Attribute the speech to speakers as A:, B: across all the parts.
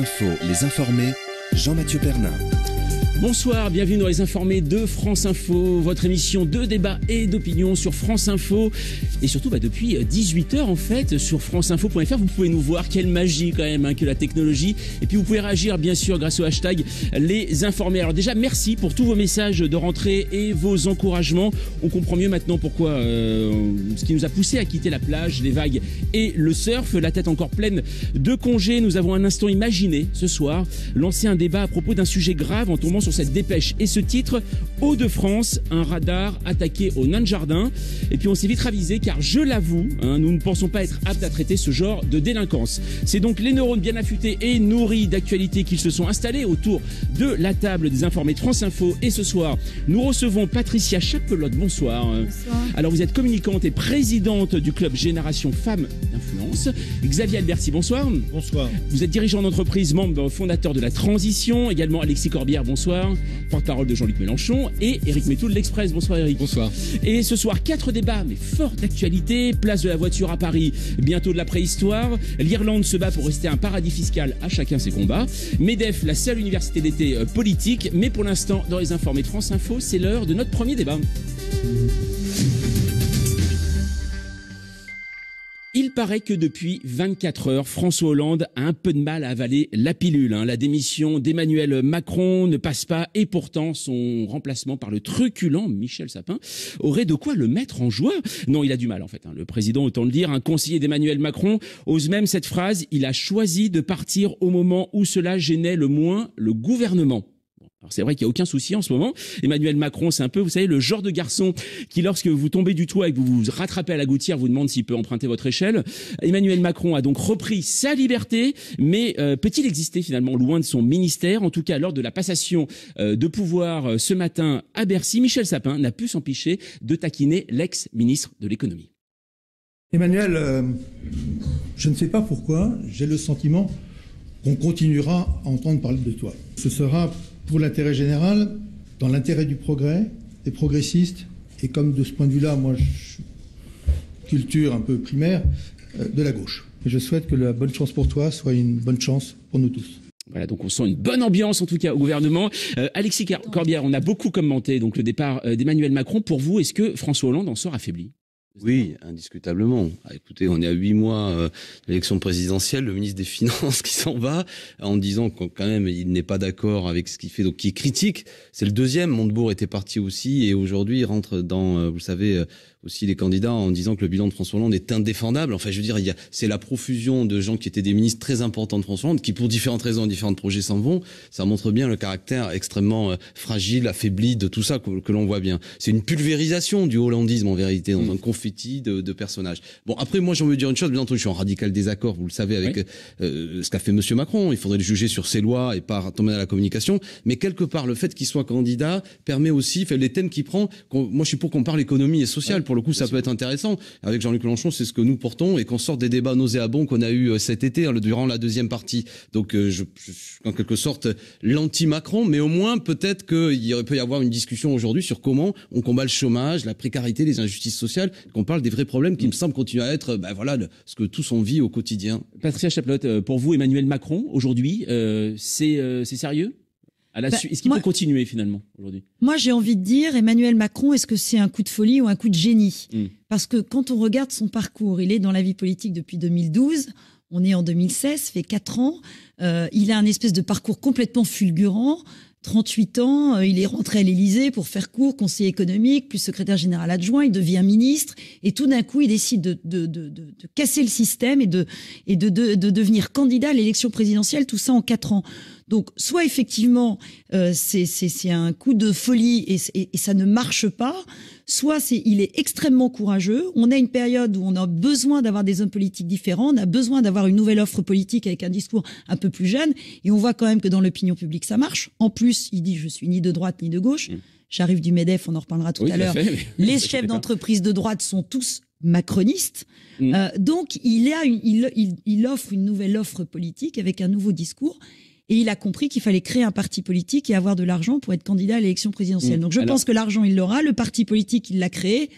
A: Info, les informer, Jean-Mathieu Pernin.
B: Bonsoir, bienvenue dans les informés de France Info, votre émission de débat et d'opinion sur France Info. Et surtout, bah, depuis 18h euh, en fait, sur franceinfo.fr, vous pouvez nous voir, quelle magie quand même hein, que la technologie. Et puis vous pouvez réagir bien sûr grâce au hashtag les informés. Alors déjà, merci pour tous vos messages de rentrée et vos encouragements. On comprend mieux maintenant pourquoi euh, ce qui nous a poussé à quitter la plage, les vagues et le surf, la tête encore pleine de congés. Nous avons un instant imaginé ce soir lancer un débat à propos d'un sujet grave en tombant sur cette dépêche et ce titre, Hauts-de-France, un radar attaqué au nain de jardin. Et puis on s'est vite ravisé car je l'avoue, hein, nous ne pensons pas être aptes à traiter ce genre de délinquance. C'est donc les neurones bien affûtés et nourris d'actualités qu'ils se sont installés autour de la table des informés de France Info. Et ce soir, nous recevons Patricia Chapelotte. Bonsoir. Bonsoir. Alors vous êtes communicante et présidente du club Génération Femmes d'influence. Xavier Alberti, bonsoir. Bonsoir. Vous êtes dirigeant d'entreprise, membre fondateur de la Transition. Également Alexis Corbière, bonsoir. Porte-parole de Jean-Luc Mélenchon et Éric Métou de l'Express. Bonsoir Éric. Bonsoir. Et ce soir, quatre débats, mais fort d'actualité. Place de la voiture à Paris, bientôt de la préhistoire. L'Irlande se bat pour rester un paradis fiscal à chacun ses combats. MEDEF, la seule université d'été euh, politique. Mais pour l'instant, dans les informés de France Info, c'est l'heure de notre premier débat. il paraît que depuis 24 heures, François Hollande a un peu de mal à avaler la pilule. Hein. La démission d'Emmanuel Macron ne passe pas et pourtant son remplacement par le truculent Michel Sapin aurait de quoi le mettre en joie. Non, il a du mal en fait. Hein. Le président, autant le dire, un conseiller d'Emmanuel Macron ose même cette phrase, il a choisi de partir au moment où cela gênait le moins le gouvernement. Alors c'est vrai qu'il n'y a aucun souci en ce moment. Emmanuel Macron, c'est un peu, vous savez, le genre de garçon qui, lorsque vous tombez du toit et que vous vous rattrapez à la gouttière, vous demande s'il peut emprunter votre échelle. Emmanuel Macron a donc repris sa liberté, mais euh, peut-il exister finalement loin de son ministère En tout cas, lors de la passation euh, de pouvoir euh, ce matin à Bercy, Michel Sapin n'a pu s'empêcher de taquiner l'ex-ministre de l'économie.
C: Emmanuel, je ne sais pas pourquoi, j'ai le sentiment qu'on continuera à entendre parler de toi. Ce sera pour l'intérêt général, dans l'intérêt du progrès, des progressistes, et comme de ce point de vue-là, moi, je culture un peu primaire, euh, de la gauche. Et je souhaite que la bonne chance pour toi soit une bonne chance pour nous tous.
B: Voilà, donc on sent une bonne ambiance en tout cas au gouvernement. Euh, Alexis Corbière, on a beaucoup commenté donc le départ euh, d'Emmanuel Macron. Pour vous, est-ce que François Hollande en sort affaibli
D: oui, indiscutablement. Ah, écoutez, on est à huit mois euh, l'élection présidentielle, le ministre des Finances qui s'en va en disant qu'on, quand même il n'est pas d'accord avec ce qu'il fait, donc qui est critique. C'est le deuxième. Montebourg était parti aussi et aujourd'hui il rentre dans, euh, vous savez, euh, aussi les candidats en disant que le bilan de François Hollande est indéfendable. Enfin, je veux dire, il y a, c'est la profusion de gens qui étaient des ministres très importants de François Hollande, qui pour différentes raisons, différents projets s'en vont. Ça montre bien le caractère extrêmement euh, fragile, affaibli de tout ça que, l'on voit bien. C'est une pulvérisation du hollandisme en vérité, dans mm. un confetti de, personnages. Bon, après, moi, j'en veux dire une chose. Bien entendu, je suis en radical désaccord, vous le savez, avec euh, euh, ce qu'a fait Monsieur Macron. Il faudrait le juger sur ses lois et pas tomber dans la communication. Mais quelque part, le fait qu'il soit candidat permet aussi, fait, les thèmes qu'il prend. Moi, je suis pour qu'on parle économie et sociale pour le coup, ça peut être intéressant. Avec Jean-Luc Mélenchon, c'est ce que nous portons et qu'on sorte des débats nauséabonds qu'on a eu euh, cet été hein, durant la deuxième partie. Donc, euh, je, suis en quelque sorte l'anti-Macron, mais au moins peut-être qu'il peut y avoir une discussion aujourd'hui sur comment on combat le chômage, la précarité, les injustices sociales, qu'on parle des vrais problèmes qui me semblent continuer à être, ben voilà, ce que tous on vit au quotidien. Patricia Chaplotte, euh, pour vous, Emmanuel Macron, aujourd'hui,
B: c'est sérieux bah, est-ce qu'il peut continuer finalement aujourd'hui
E: Moi, j'ai envie de dire, Emmanuel Macron, est-ce que c'est un coup de folie ou un coup de génie hmm. Parce que quand on regarde son parcours, il est dans la vie politique depuis 2012. On est en 2016, fait 4 ans. Euh, il a un espèce de parcours complètement fulgurant. 38 ans, euh, il est rentré à l'Élysée pour faire court, conseiller économique, puis secrétaire général adjoint, il devient ministre, et tout d'un coup, il décide de, casser le système et de, et de, devenir candidat à l'élection présidentielle, tout ça en 4 ans. Donc, soit effectivement, euh, c'est un coup de folie et, ça ne marche pas, soit c'est il est extrêmement courageux. On a une période où on a besoin d'avoir des hommes politiques différents, on a besoin d'avoir une nouvelle offre politique avec un discours un peu plus jeune, et on voit quand même que dans l'opinion publique, ça marche. En plus, il dit, je suis ni de droite ni de gauche. Mmh. J'arrive du MEDEF, on en reparlera tout à l'heure. Les chefs d'entreprise de droite sont tous macronistes. Mmh. Euh, donc, il, a il, offre une nouvelle offre politique avec un nouveau discours. Et il a compris qu'il fallait créer un parti politique et avoir de l'argent pour être candidat à l'élection présidentielle. Mmh. Donc je pense que l'argent, il l'aura. Le parti politique, il l'a créé.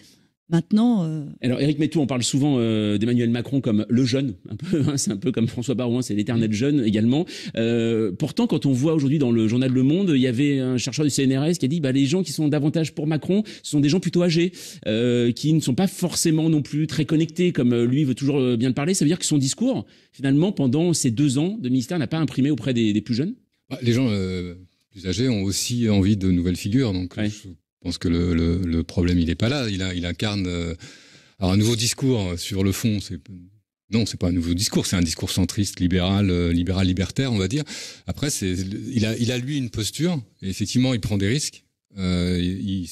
E: Maintenant. Euh,
B: Alors, Éric Métou, on parle souvent euh, d'Emmanuel Macron comme le jeune, un hein, c'est un peu comme François Barouin, c'est l'éternel jeune également. Euh, pourtant, quand on voit aujourd'hui dans le journal Le Monde, il y avait un chercheur du CNRS qui a dit bah, les gens qui sont davantage pour Macron, ce sont des gens plutôt âgés, qui ne sont pas forcément non plus très connectés, comme lui veut toujours bien le parler. Ça veut dire que son discours, finalement, pendant ces deux ans de ministère, n'a pas imprimé auprès des, plus jeunes
A: bah, Les gens. plus âgés ont aussi envie de nouvelles figures. Donc, je pense que le, problème, il n'est pas là. Il, il incarne euh, un nouveau discours euh, sur le fond. C'est, non, c'est pas un nouveau discours. C'est un discours centriste, libéral, euh, libéral libertaire, on va dire. Après, c'est, il a, il a lui une posture. Et effectivement, il prend des risques. Euh,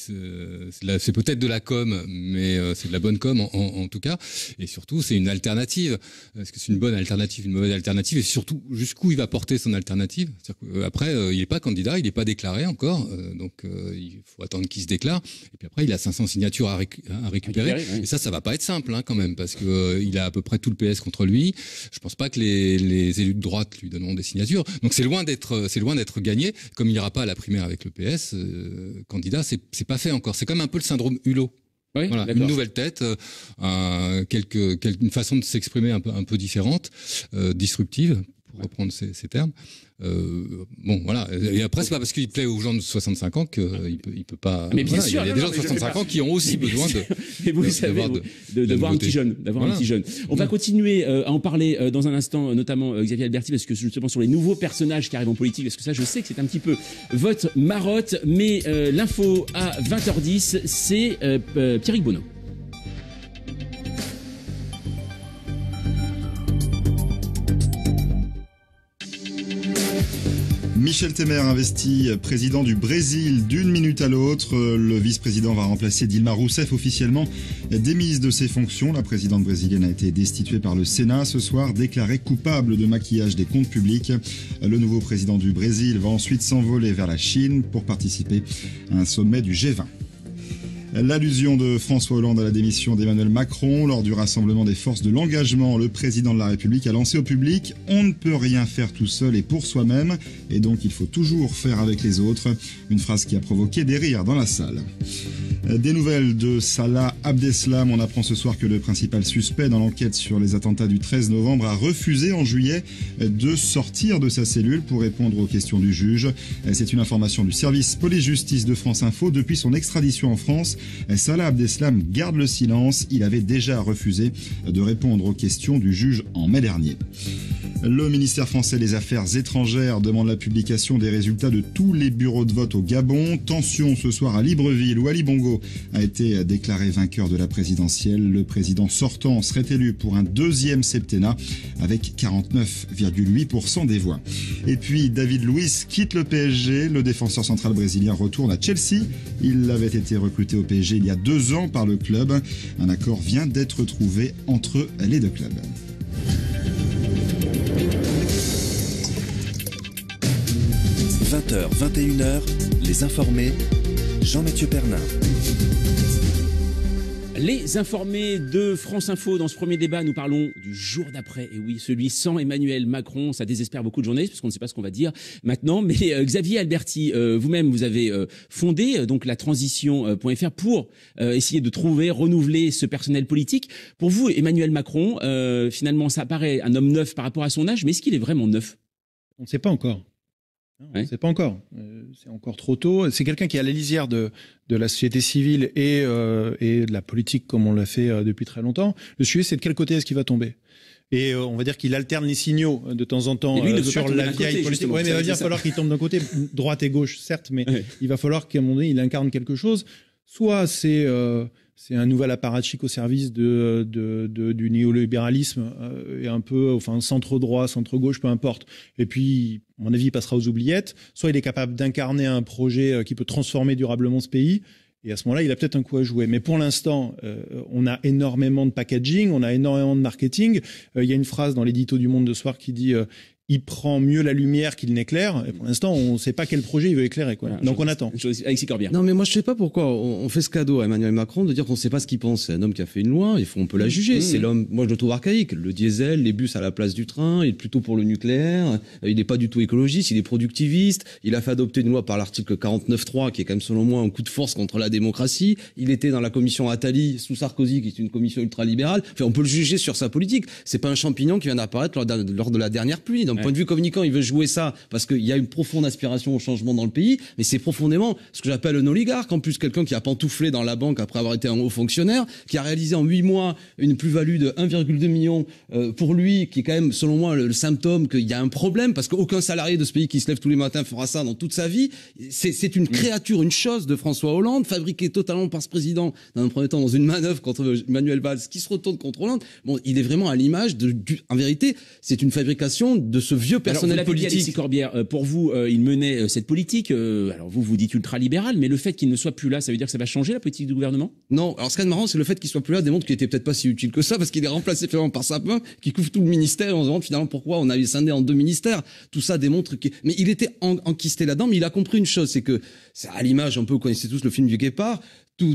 A: c'est peut-être de la com, mais euh, c'est de la bonne com en, en, tout cas. Et surtout, c'est une alternative. Est-ce que c'est une bonne alternative, une mauvaise alternative Et surtout, jusqu'où il va porter son alternative euh, Après, il n'est pas candidat, il n'est pas déclaré encore, donc il faut attendre qu'il se déclare. Et puis après, il a 500 signatures à, récupérer. Et ça, ça va pas être simple hein, quand même, parce que il a à peu près tout le PS contre lui. Je pense pas que les, les élus de droite lui donneront des signatures. Donc c'est loin d'être, c'est loin d'être gagné. Comme il n'ira pas à la primaire avec le PS. Euh, candidat, c'est pas fait encore. C'est comme un peu le syndrome Hulot. une nouvelle tête, euh, euh, une façon de s'exprimer un peu, différente, euh, disruptive, pour reprendre ces, ces termes. Euh, bon, voilà. Et après, c'est pas parce qu'il plaît aux gens de 65 ans qu'il ah, peut, il peut pas. Mais bien sûr, il y a des gens de 65 ans qui ont aussi besoin de. vous voir un petit jeune, d'avoir un petit jeune.
B: On va continuer euh, à en parler euh, dans un instant, notamment Xavier Alberti, parce que justement sur les nouveaux personnages qui arrivent en politique, parce que ça, je sais que c'est un petit peu votre marotte, mais l'info à 20h10, c'est Pierrick Bonneau.
F: Michel Temer investi euh, président du Brésil d'une minute à l'autre. Euh, le vice-président va remplacer Dilma Rousseff officiellement démise de ses fonctions. La présidente brésilienne a été destituée par le Sénat ce soir, déclarée coupable de maquillage des comptes publics. Le nouveau président du Brésil va ensuite s'envoler vers la Chine pour participer à un sommet du G20. L'allusion de François Hollande à la démission d'Emmanuel Macron lors du rassemblement des forces de l'engagement, le président de la République a lancé au public On ne peut rien faire tout seul et pour soi-même, et donc il faut toujours faire avec les autres, une phrase qui a provoqué des rires dans la salle. Euh, des nouvelles de Salah Abdeslam. On apprend ce soir que le principal suspect dans l'enquête sur les attentats du 13 novembre a refusé en juillet euh, de sortir de sa cellule pour répondre aux questions du juge. Euh, c'est une information du service police-justice de France Info. Depuis son extradition en France, Salah Abdeslam garde le silence. Il avait déjà refusé de répondre aux questions du juge en mai dernier. Le ministère français des Affaires étrangères demande la publication des résultats de tous les bureaux de vote au Gabon. Tension ce soir à Libreville ou à Libongo a été déclaré vainqueur de la présidentielle. Le président sortant serait élu pour un deuxième septennat avec 49,8% des voix. Et puis David Luiz quitte le PSG. Le défenseur central brésilien retourne à Chelsea. Il avait été recruté au PSG il y a deux ans par le club. Un accord vient d'être trouvé entre les deux clubs. 20 h 21h, les informés Jean-Mathieu
B: Pernin. Les informés de France Info, dans ce premier débat, nous parlons du jour d'après. Et oui, celui sans Emmanuel Macron, ça désespère beaucoup de journalistes parce qu'on ne sait pas ce qu'on va dire maintenant. Mais euh, Xavier Alberti, euh, vous-même, vous avez euh, fondé donc la transition.fr pour essayer de trouver, renouveler ce personnel politique. Pour vous, Emmanuel Macron, finalement, ça paraît un homme neuf par rapport à son âge, mais est-ce qu'il est vraiment neuf On ne sait
C: pas encore. C'est hein, pas encore. Euh, c'est encore trop tôt. C'est quelqu'un qui est à la lisière de, de la société civile et, euh, et de la politique, comme on l'a fait euh, depuis très longtemps. Le sujet, c'est de quel côté est-ce qu'il va tomber et on va dire qu'il alterne les signaux de temps en temps sur la vieille politique. Oui, mais il va falloir qu'il tombe d'un côté, droite et gauche, certes, mais il va falloir qu'à un moment donné, il incarne quelque chose. Soit c'est c'est un nouvel apparatchik au service du néolibéralisme euh, et un peu enfin centre droit, centre gauche, peu importe. Et puis, à mon avis, il passera aux oubliettes. Soit il est capable d'incarner un projet euh, qui peut transformer durablement ce pays. Et à ce moment-là, il a peut-être un coup à jouer. Mais pour l'instant, euh, on a énormément de packaging, on a énormément de marketing. il y a une phrase dans l'édito du Monde de soir qui dit il prend mieux la lumière qu'il n'éclaire. Et pour l'instant, on ne sait pas quel projet il veut éclairer. Quoi. Donc on attend. Alexis Corbière. Non, mais moi, je ne sais pas
D: pourquoi on fait ce cadeau à Emmanuel Macron de dire qu'on ne sait pas ce qu'il pense. C'est un homme qui a fait une loi, il faut, on peut la mmh, juger. Mmh. C'est l'homme, moi, je le trouve archaïque. Le diesel, les bus à la place du train, il est plutôt pour le nucléaire. Euh, il n'est pas du tout écologiste, il est productiviste. Il a fait adopter une loi par l'article 49.3, qui est quand même, selon moi, un coup de force contre la démocratie. Il était dans la commission Attali sous Sarkozy, qui est une commission ultralibérale. Enfin, on peut le juger sur sa politique. C'est pas un champignon qui vient d'apparaître lors de la dernière pluie d'un point de vue communicant, il veut jouer ça parce qu'il y a une profonde aspiration au changement dans le pays, mais c'est profondément ce que j'appelle un oligarque, en plus quelqu'un qui a pantouflé dans la banque après avoir été un haut fonctionnaire, qui a réalisé en 8 mois une plus-value de 1,2 million euh, pour lui, qui est quand même, selon moi, le, symptôme qu'il y a un problème, parce qu'aucun salarié de ce pays qui se lève tous les matins fera ça dans toute sa vie. C'est une mm. créature, une chose de François Hollande, fabriquée totalement par ce président, dans un premier temps, dans une manœuvre contre Manuel Valls, qui se retourne contre Hollande. Bon, il est vraiment à l'image de, en vérité, c'est une fabrication de ce vieux personnel politique.
B: Corbière, euh, pour vous, euh, il menait euh, cette politique. alors vous, vous dites ultra mais le fait qu'il ne soit plus là,
D: ça veut dire que ça va changer la politique du gouvernement Non. Alors ce qui est marrant, c'est le fait qu'il soit plus là démontre qu'il était peut-être pas si utile que ça, parce qu'il est remplacé finalement par Sapin, qui couvre tout le ministère. en on se demande finalement pourquoi on a scindé en deux ministères. Tout ça démontre que. Mais il était enquisté là-dedans, mais il a compris une chose, c'est que, à l'image un peu, vous connaissez tous le film du Guépard,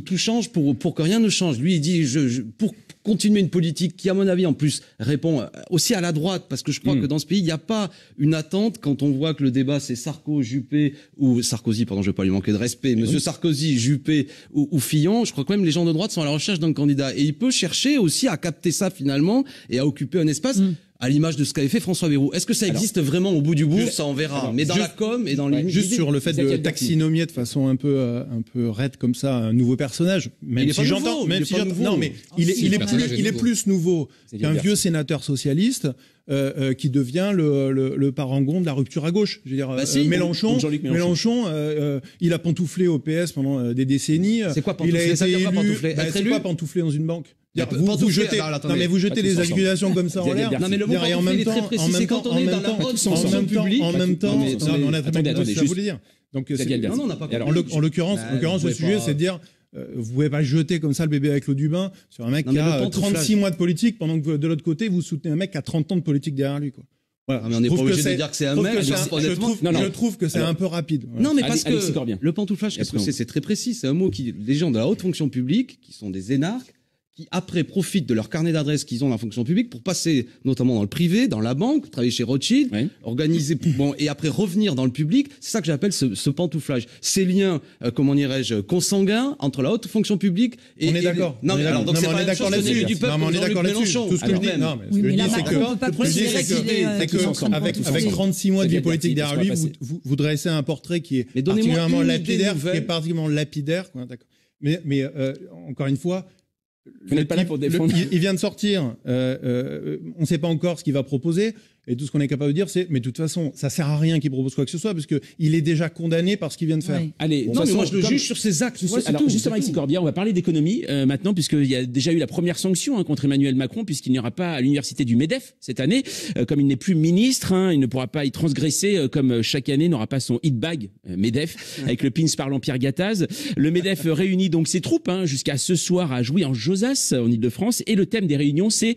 D: tout, change pour, pour que rien ne change. Lui, il dit, je, pour continuer une politique qui, à mon avis, en plus, répond euh, aussi à la droite, parce que je crois hmm. que dans ce pays, il n'y a pas une attente quand on voit que le débat, c'est Sarko, Juppé, ou Sarkozy, pardon, je ne vais pas lui manquer de respect, monsieur Sarkozy, Juppé ou, Fillon, je crois que même les gens de droite sont à la recherche d'un candidat. Et il peut chercher aussi à capter ça, finalement, et à occuper un espace. Hmm à l'image de ce qu'avait fait François Bayrou. Est-ce que ça existe vraiment au bout du bout Ça, on verra. mais dans la com et dans les. Juste sur le fait de taxinomier
C: de façon un peu, euh, un peu raide comme ça, un nouveau personnage. Mais si j'entends. Non, mais il, est, il, est plus, ah, il est plus nouveau qu'un vieux sénateur socialiste. Euh, euh, qui devient le, le, parangon de la rupture à gauche. Je veux dire, bah, Mélenchon, il a pantouflé au PS pendant des décennies. C'est quoi pantoufler C'est bah, quoi pantoufler dans une banque vous, jetez, mais vous jetez des accusations comme ça en l'air. Non, mais le en même temps, même temps, C'est quand on est dans la En même temps, ce je dire. En l'occurrence, bah, le sujet, c'est de dire euh, vous pouvez pas jeter comme ça le bébé avec l'eau du bain sur un mec qui a 36 euh, mois de politique pendant que de l'autre côté vous soutenez un mec qui a 30 ans de politique derrière lui quoi.
D: Voilà. Ah, mais on n'est obligé de dire que c'est un mec. Hein, je, trouve, que c'est un peu rapide. Non, mais parce que le pantouflage, c'est C'est très précis. C'est un mot qui les gens de la haute fonction publique, qui sont des énarques, qui après profitent de leur carnet d'adresses qu'ils ont dans la fonction publique pour passer notamment dans le privé, dans la banque, travailler chez Rothschild, organiser bon, et après revenir dans le public. C'est ça que j'appelle ce, pantouflage. Ces liens, euh, comment dirais-je, euh, consanguins entre la haute fonction publique et. On est d'accord. Non, mais alors, donc c'est pas la chose là-dessus. Du peuple, non, mais on est d'accord là-dessus. Tout ce que je dis, non, mais ce que c'est que, c'est que, euh, avec, 36
C: mois de vie politique derrière lui, vous, dressez un portrait qui est particulièrement lapidaire, qui d'accord. Mais, encore une fois, il, vient de sortir. Euh, euh, on ne sait pas encore ce qu'il va proposer. Et tout ce qu'on est capable de dire, c'est mais de toute façon, ça sert à rien qu'il propose quoi que ce soit, parce qu'il est déjà condamné par ce qu'il vient de faire. Allez, non, bah, mais moi je le juge sur ses actes. justement, avec
B: Corbière, on va parler d'économie euh, maintenant, puisqu'il y a déjà eu la première sanction hein, contre Emmanuel Macron, puisqu'il n'y aura pas à l'université du MEDEF cette année. Euh, comme il n'est plus ministre, hein, il ne pourra pas y transgresser, euh, comme chaque année, n'aura pas son hit bag MEDEF, avec le pins parlant Pierre Gattaz. Le MEDEF réunit donc ses troupes hein, jusqu'à ce soir à jouer en Josas, en Ile-de-France, et le thème des réunions, c'est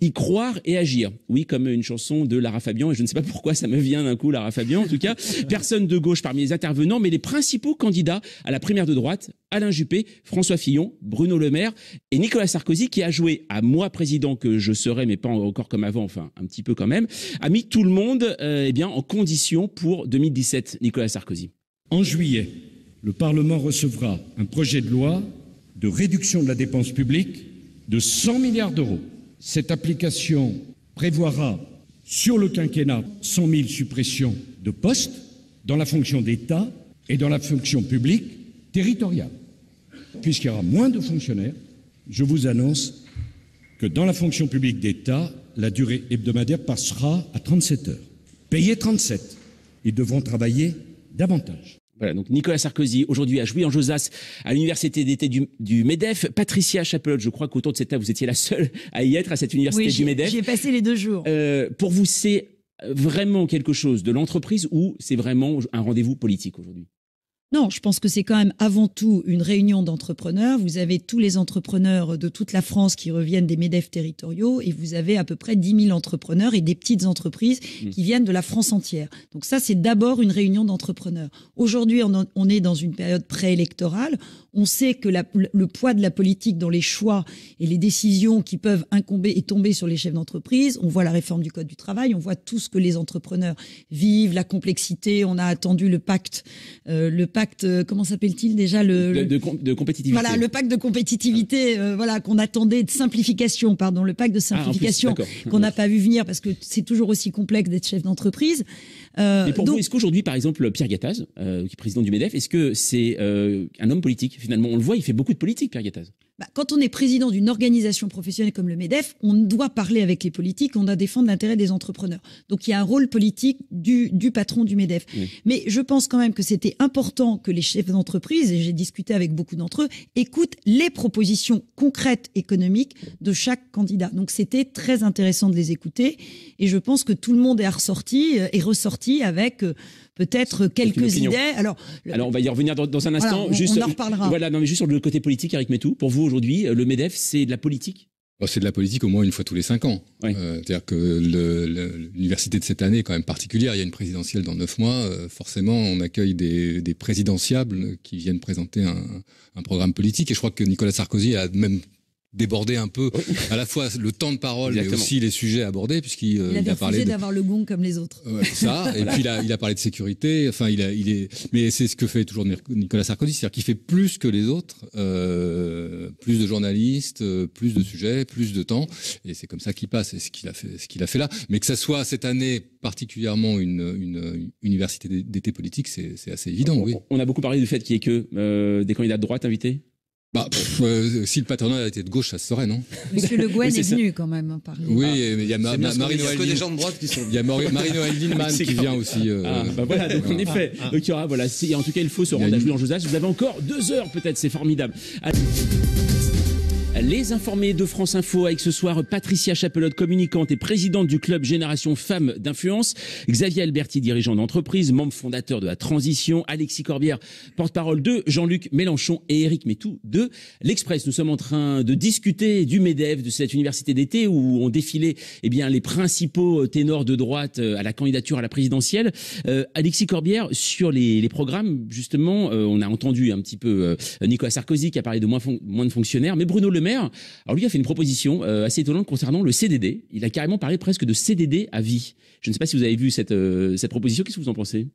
B: y croire et agir. Oui, comme une chanson de Lara Fabian. Et je ne sais pas pourquoi ça me vient d'un coup, Lara Fabian. En tout cas, personne de gauche parmi les intervenants, mais les principaux candidats à la primaire de droite, Alain Juppé, François Fillon, Bruno Le Maire et Nicolas Sarkozy, qui a joué à moi président que je serai, mais pas encore comme avant, enfin un petit peu quand même, a mis tout le monde euh, eh bien, en condition pour 2017, Nicolas Sarkozy. En juillet, le Parlement recevra un projet
D: de loi de réduction de la dépense publique de 100 milliards d'euros. Cette
A: application prévoira sur le quinquennat 100 000 suppressions de postes dans la fonction d'État et dans la fonction publique territoriale. Puisqu'il y aura moins de fonctionnaires, je vous annonce que dans la fonction publique d'État, la durée hebdomadaire passera à 37 heures. trente 37, ils devront travailler davantage.
B: Voilà, donc Nicolas Sarkozy, aujourd'hui à joué en josas à l'université d'été du, MEDEF. Patricia Chapelot, je crois qu'autour de cette table, vous étiez la seule à y être, à cette université du MEDEF. J'ai passé les deux jours. Euh, pour vous, c'est vraiment quelque chose de l'entreprise ou c'est vraiment un rendez-vous politique aujourd'hui
E: non, je pense que c'est quand même avant tout une réunion d'entrepreneurs. Vous avez tous les entrepreneurs de toute la France qui reviennent des MEDEF territoriaux et vous avez à peu près 10 000 entrepreneurs et des petites entreprises mmh. qui viennent de la France entière. Donc ça, c'est d'abord une réunion d'entrepreneurs. Aujourd'hui, on, est dans une période préélectorale. On sait que le poids de la politique dans les choix et les décisions qui peuvent incomber et tomber sur les chefs d'entreprise, on voit la réforme du Code du travail, on voit tout ce que les entrepreneurs vivent, la complexité, on a attendu le pacte, euh, le pacte euh, comment s'appelle-t-il déjà le, de, de, compétitivité. Voilà, le pacte de compétitivité, ah. euh, voilà qu'on attendait de simplification, pardon, le pacte de ah, simplification qu'on n'a pas vu venir parce que c'est toujours aussi complexe d'être chef d'entreprise. Euh, pour vous, est-ce
B: qu'aujourd'hui, par exemple, Pierre Gattaz, euh, qui est président du Medef, est-ce que c'est un homme politique finalement On le voit, il fait beaucoup de politique, Pierre Gattaz.
E: Bah, quand on est président d'une organisation professionnelle comme le MEDEF, on doit parler avec les politiques, on doit défendre l'intérêt des entrepreneurs. Donc il y a un rôle politique du, patron du MEDEF. Mais je pense quand même que c'était important que les chefs d'entreprise, et j'ai discuté avec beaucoup d'entre eux, écoutent les propositions concrètes économiques de chaque candidat. Donc c'était très intéressant de les écouter et je pense que tout le monde est ressorti, euh, est ressorti avec euh, peut-être quelques idées. Alors,
B: Alors, on va y revenir dans, un instant. on, juste, en reparlera. Voilà, non, mais juste sur le côté politique, Eric tout pour vous aujourd'hui, euh, le MEDEF, c'est de la politique
A: oh, c'est de la politique au moins une fois tous les cinq ans. Euh, c'est-à-dire que l'université de cette année est quand même particulière. Il y a une présidentielle dans neuf mois. Euh, forcément, on accueille des, présidentiables qui viennent présenter un, un programme politique. Et je crois que Nicolas Sarkozy a même déborder un peu à la fois le temps de parole, et aussi les sujets abordés, puisqu'il euh, il a parlé d'avoir
E: le gong comme les autres. ça, et puis il a,
A: il a, parlé de sécurité. Enfin, il, il est, mais c'est ce que fait toujours Nicolas Sarkozy, c'est-à-dire qu'il fait plus que les autres, euh, plus de journalistes, euh, plus de sujets, plus de temps, et c'est comme ça qu'il passe. Et ce qu'il a fait, ce qu'il a fait là, mais que ça soit cette année particulièrement une, université d'été politique, c'est assez évident. oui.
B: on a beaucoup parlé du fait qu'il y ait que des candidats de droite invités
A: bah, euh, si le patronat était de gauche, ça se saurait, non Monsieur Le Guen est, venu quand même parler. Oui, mais il y a Marie-Noëlle. des gens de droite qui sont. Il y a Marino Lindemann qui vient aussi. Euh, ah, bah voilà, donc en effet. Ah.
B: Euh, il y aura, voilà, en tout cas, il faut se rendre à Julien Josas. Vous avez encore deux heures peut-être, c'est formidable. Les informés de France Info avec ce soir Patricia Chapelotte, communicante et présidente du club Génération Femmes d'influence, Xavier Alberti, dirigeant d'entreprise, membre fondateur de la Transition, Alexis Corbière, porte-parole de Jean-Luc Mélenchon et Éric Métou de l'Express. Nous sommes en train de discuter du MEDEF, de cette université d'été où ont défilé eh bien, les principaux ténors de droite euh, à la candidature à la présidentielle. Euh, Alexis Corbière, sur les, les programmes, justement, euh, on a entendu un petit peu Nicolas Sarkozy qui a parlé de moins, moins de fonctionnaires, mais Bruno Le Maire alors lui a fait une proposition euh, assez étonnante concernant le CDD. Il a carrément parlé presque de CDD à vie. Je ne sais pas si vous avez vu cette, euh, proposition. Qu'est-ce que vous en pensez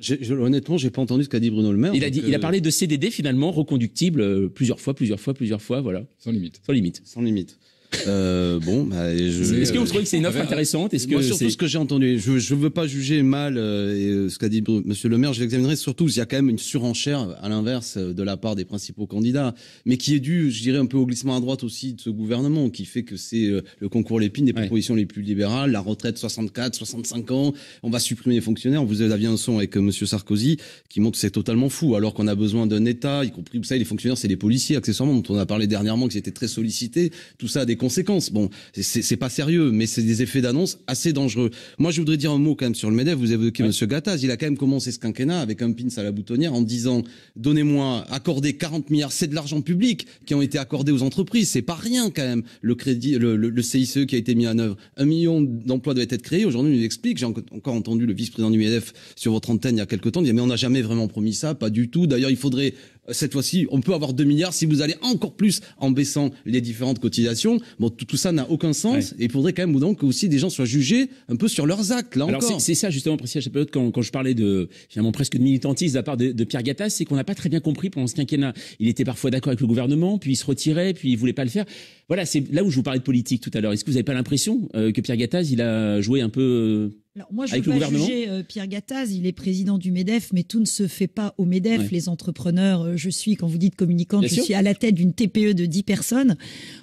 B: je, je, honnêtement, j'ai pas entendu ce qu'a dit Bruno Le Maire. Il a, dit, il a euh, parlé de CDD finalement
D: reconductible plusieurs fois, plusieurs fois, plusieurs fois, voilà. Sans limite. Sans limite. Sans limite. Euh, bon, bah, Est-ce que vous trouvez que c'est une offre euh, intéressante Est-ce que Moi, surtout ce que j'ai entendu, je ne veux pas juger mal euh, euh, ce qu'a dit Monsieur le Maire. Je l'examinerai surtout. Il y a quand même une surenchère à l'inverse de la part des principaux candidats, mais qui est due, je dirais, un peu au glissement à droite aussi de ce gouvernement, qui fait que c'est le concours l'épine des propositions les plus libérales, la retraite 64, 65 ans. On va supprimer les fonctionnaires. Vous avez un son avec Monsieur Sarkozy qui montre que c'est totalement fou, alors qu'on a besoin d'un État, y compris vous savez, les fonctionnaires, c'est les policiers accessoirement dont on a parlé dernièrement, qui étaient très sollicités. Tout ça a des conséquences. Bon, c'est pas sérieux, mais c'est des effets d'annonce assez dangereux. Moi, je voudrais dire un mot quand même sur le MEDEF. Vous vu que M. Gattaz. Il a quand même commencé ce quinquennat avec un pince à la boutonnière en disant Donnez-moi, accordez 40 milliards. C'est de l'argent public qui a été accordé aux entreprises. C'est pas rien quand même, le crédit, le, CICE e qui a été mis en œuvre. Un million d'emplois doivent être créés. Aujourd'hui, il nous explique. J'ai encore entendu le vice-président du MEDEF sur votre antenne il y a quelques temps Mais on n'a jamais vraiment promis ça, pas du tout. D'ailleurs, il faudrait cette fois-ci, on peut avoir 2 milliards si vous allez encore plus en baissant les différentes cotisations. Bon, tout, ça n'a aucun sens. Et il faudrait quand même donc que aussi des gens soient jugés un peu sur leurs actes. Là Alors C'est ça justement, Priscilla Chapelot, quand,
B: quand je parlais de finalement presque de militantisme de la part de, Pierre Gattaz, c'est qu'on n'a pas très bien compris pendant ce quinquennat. Il était parfois d'accord avec le gouvernement, puis il se retirait, puis il voulait pas le faire. Voilà, c'est là où je vous parlais de politique tout à l'heure. Est-ce que vous n'avez pas l'impression euh, que Pierre Gattaz, il a joué un peu euh,
E: moi, je vais veux euh, Pierre Gattaz, il est président du MEDEF, mais tout ne se fait pas au MEDEF. Les entrepreneurs, euh, je suis, quand vous dites communicante, je suis à la tête d'une TPE de 10 personnes.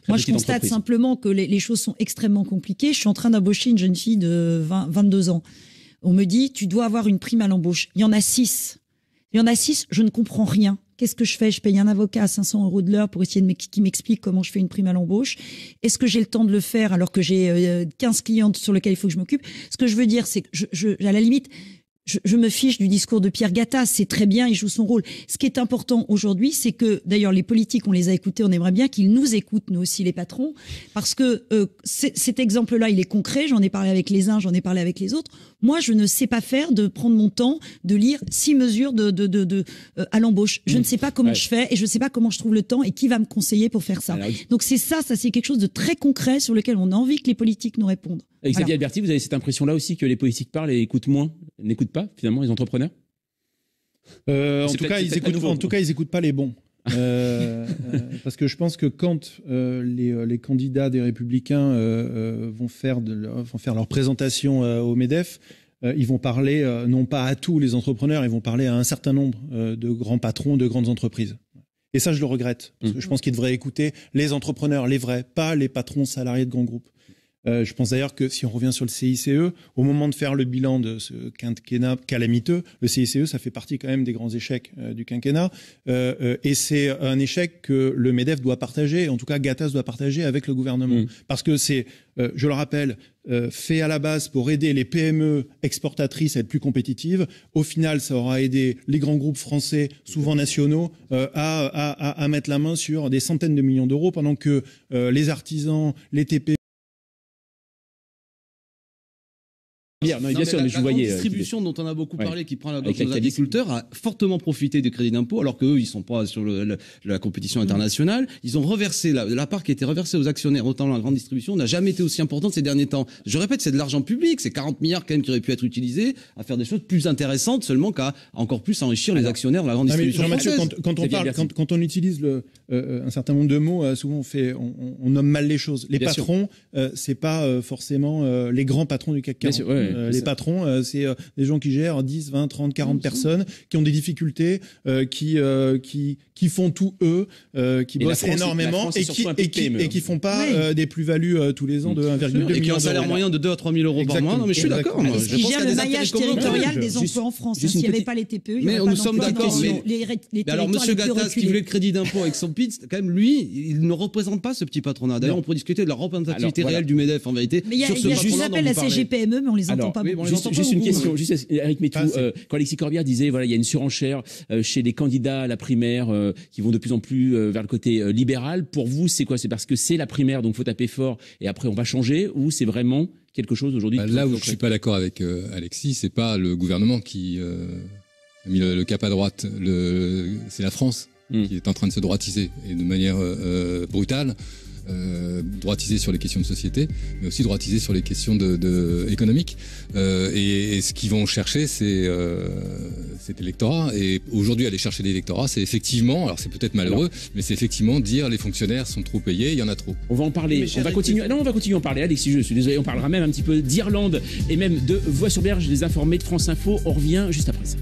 E: moi, je constate simplement que les, choses sont extrêmement compliquées. Je suis en train d'embaucher une jeune fille de 22 ans. On me dit, tu dois avoir une prime à l'embauche. Il y en a 6. Il y en a 6, je ne comprends rien. Qu'est-ce que je fais Je paye un avocat à 500 euros de l'heure pour essayer de qui m'explique comment je fais une prime à l'embauche. Est-ce que j'ai le temps de le faire alors que j'ai 15 euh, clientes sur lesquelles il faut que je m'occupe Ce que je veux dire, c'est que je, je, à la limite, je, me fiche du discours de Pierre Gattaz, c'est très bien, il joue son rôle. Ce qui est important aujourd'hui, c'est que, d'ailleurs, les politiques, on les a écoutés, on aimerait bien qu'ils nous écoutent, nous aussi, les patrons, parce que euh, cet exemple-là, il est concret, j'en ai parlé avec les uns, j'en ai parlé avec les autres. Moi, je ne sais pas faire de prendre mon temps, de lire six mesures de, de, euh, à l'embauche. Je ne mmh. sais pas comment je fais et je ne sais pas comment je trouve le temps et qui va me conseiller pour faire ça. Donc c'est ça, ça c'est quelque chose de très concret sur lequel on a envie que les politiques nous répondent.
B: Xavier Alberti, vous avez cette impression-là aussi que les politiques parlent et écoutent moins n'écoutent pas
C: finalement les entrepreneurs euh, en, tout cas, ils écoutent, pas les bons. Euh, euh, parce que je pense que quand les, candidats des républicains vont, faire leur, présentation au MEDEF, ils vont parler non pas à tous les entrepreneurs, ils vont parler à un certain nombre de grands patrons, de grandes entreprises. Et ça, je le regrette, mmh. je pense qu'ils devraient écouter les entrepreneurs, les vrais, pas les patrons salariés de grands groupes. Euh, je pense d'ailleurs que si on revient sur le CICE, au moment de faire le bilan de ce quinquennat calamiteux, le CICE, ça fait partie quand même des grands échecs euh, du quinquennat. Euh, et c'est un échec que le MEDEF doit partager, en tout cas Gattas doit partager avec le gouvernement. Mm. Parce que c'est, je le rappelle, fait à la base pour aider les PME exportatrices à être plus compétitives. Au final, ça aura aidé les grands groupes français, souvent nationaux, à, à mettre la main sur des centaines de millions d'euros, pendant que les artisans, les TPE,
D: non, la, mais je voyais. Euh, distribution dont on a beaucoup parlé, qui prend la gorge des agriculteurs, a fortement profité des crédits d'impôt, alors qu'eux, ils sont pas sur la compétition mm. internationale. Ils ont reversé, la, part qui a été reversée aux actionnaires, autant la grande distribution n'a jamais été aussi importante ces derniers temps. Je répète, c'est de l'argent public, c'est 40 milliards quand même qui auraient pu être utilisés à faire des choses plus intéressantes, seulement qu'à encore plus enrichir les actionnaires de la grande distribution. quand, on
C: quand, on utilise le, euh, euh, un certain nombre de mots, souvent on fait, on, nomme mal les choses. Les patrons, ce c'est pas forcément les grands patrons du CAC 40. Euh, les patrons, euh, c'est euh, des gens qui gèrent 10, 20, 30, 40 personnes, qui ont des difficultés, qui, qui, qui font tout eux, qui bossent énormément et qui, et, qui, font pas des plus-values tous les ans de 1,2 million Et qui ont un salaire moyen
D: de 2 à 3 000 euros par mois. Non, mais je suis d'accord. Qui gère le maillage territorial des emplois
E: en France. S'il n'y avait pas les TPE, il n'y aurait pas nous sommes d'accord. Mais alors, M. Gattaz qui voulait
D: le crédit d'impôt avec son PIT, quand même, lui, il ne représente pas ce petit patronat. D'ailleurs, on pourrait discuter de la représentativité réelle du MEDEF en vérité.
E: Mais il y a ce qu'on appelle la CGPME, mais on les entend juste, une question,
D: Eric Métou,
B: euh, quand Alexis Corbière disait voilà, il y a une surenchère euh, chez les candidats à la primaire euh, qui vont de plus en plus vers le côté libéral. Pour vous, c'est quoi C'est parce que c'est la primaire, donc faut taper fort et après on va changer, ou c'est vraiment
A: quelque chose aujourd'hui bah, Là où je suis pas d'accord avec Alexis, c'est pas le gouvernement qui a mis le, cap à droite. Le, c'est la France hmm. qui est en train de se droitiser et de manière brutale euh, sur les questions de société, mais aussi droitisé sur les questions de, économiques. Euh, et, ce qu'ils vont chercher, c'est euh, cet électorat. Et aujourd'hui, aller chercher l'électorat, c'est effectivement, alors c'est peut-être malheureux, mais c'est effectivement dire les fonctionnaires sont trop payés, il y en a trop. On va en parler. on va
B: continuer. Euh, non, on va continuer à en parler. Alexis, je suis désolé, on parlera même un petit peu d'Irlande et même de Voix sur Berge. Les informés de France Info, on revient juste après ça.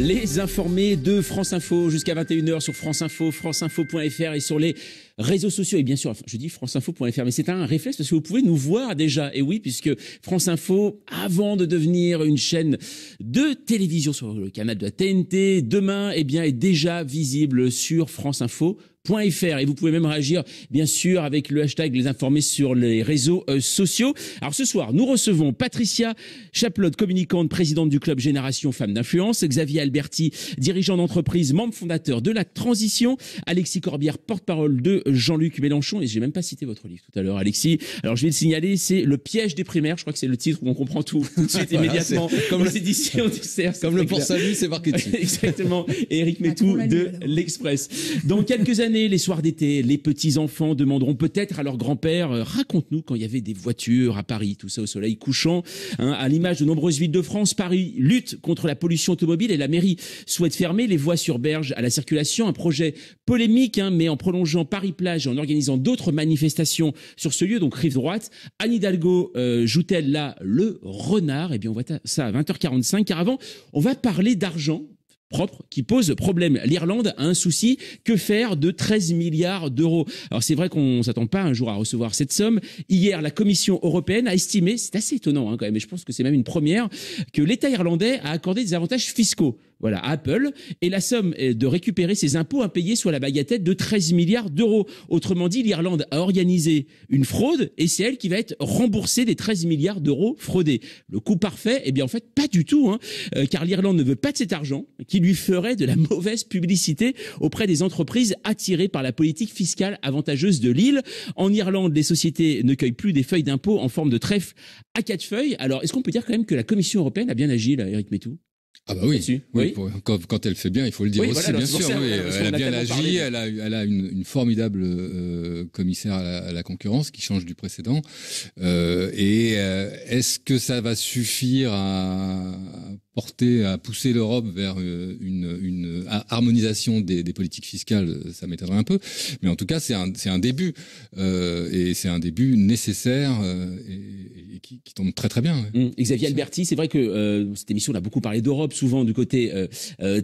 B: Les informés de France Info jusqu'à 21h sur France Info, franceinfo.fr et sur les réseaux sociaux et bien sûr, je dis franceinfo.fr, mais c'est un réflexe parce que vous pouvez nous voir déjà. Et oui, puisque France Info, avant de devenir une chaîne de télévision sur le canal de la TNT, demain, eh bien, est déjà visible sur franceinfo.fr Et vous pouvez même réagir, bien sûr, avec le hashtag Les informer sur les réseaux euh, sociaux. Alors ce soir, nous recevons Patricia Chaplotte, communicante, présidente du club Génération Femmes d'Influence, Xavier Alberti, dirigeant d'entreprise, membre fondateur de La Transition, Alexis Corbière, porte-parole de Jean-Luc Mélenchon, et j'ai même pas cité votre livre tout à l'heure, Alexis. Alors je vais le signaler, c'est Le piège des primaires. Je crois que c'est le titre où on comprend tout, tout de suite, immédiatement. Comme le du on Comme le pour c'est marketing. Exactement. Éric Eric Métou de l'Express. Dans quelques années, les soirs d'été, les petits-enfants demanderont peut-être à leur grand-père, euh, raconte-nous quand il y avait des voitures à Paris, tout ça au soleil couchant. Hein, à l'image de nombreuses villes de France, Paris lutte contre la pollution automobile et la mairie souhaite fermer les voies sur berge à la circulation. Un projet polémique, hein, mais en prolongeant Paris plage et en organisant d'autres manifestations sur ce lieu, donc rive droite. Anne Hidalgo euh, joue-t-elle là le renard Eh bien, on voit ça à 20h45, car avant, on va parler d'argent propre qui pose problème. L'Irlande a un souci, que faire de 13 milliards d'euros Alors c'est vrai qu'on ne s'attend pas un jour à recevoir cette somme. Hier, la Commission européenne a estimé, c'est assez étonnant hein, quand même, et je pense que c'est même une première, que l'État irlandais a accordé des avantages fiscaux voilà, Apple, et la somme euh, de récupérer ses impôts impayés soit la bagatelle de 13 milliards d'euros. Autrement dit, l'Irlande a organisé une fraude et c'est elle qui va être remboursée des 13 milliards d'euros fraudés. Le coup parfait, eh bien en fait, pas du tout, hein. euh, car l'Irlande ne veut pas de cet argent qui lui ferait de la mauvaise publicité auprès des entreprises attirées par la politique fiscale avantageuse de l'île. En Irlande, les sociétés ne cueillent plus des feuilles d'impôts en forme de trèfle à quatre feuilles. Alors, est-ce qu'on peut dire quand même que la Commission européenne a
A: bien agi, là, Eric Métou ah bah oui, quand, elle fait bien, il faut le dire aussi, bien sûr. Elle a bien agi, elle a, une, formidable euh, commissaire à la, concurrence qui change du précédent. Euh, et euh, est-ce que ça va suffire à, porter, à pousser l'Europe vers euh, une, euh, harmonisation des, politiques fiscales, euh, ça m'étonnerait un peu. Mais en tout cas, c'est un, début. et c'est un début nécessaire et, qui, tombe très très bien. Mmh. Xavier Alberti, c'est vrai que
B: cette émission, on a beaucoup parlé d'Europe, souvent du côté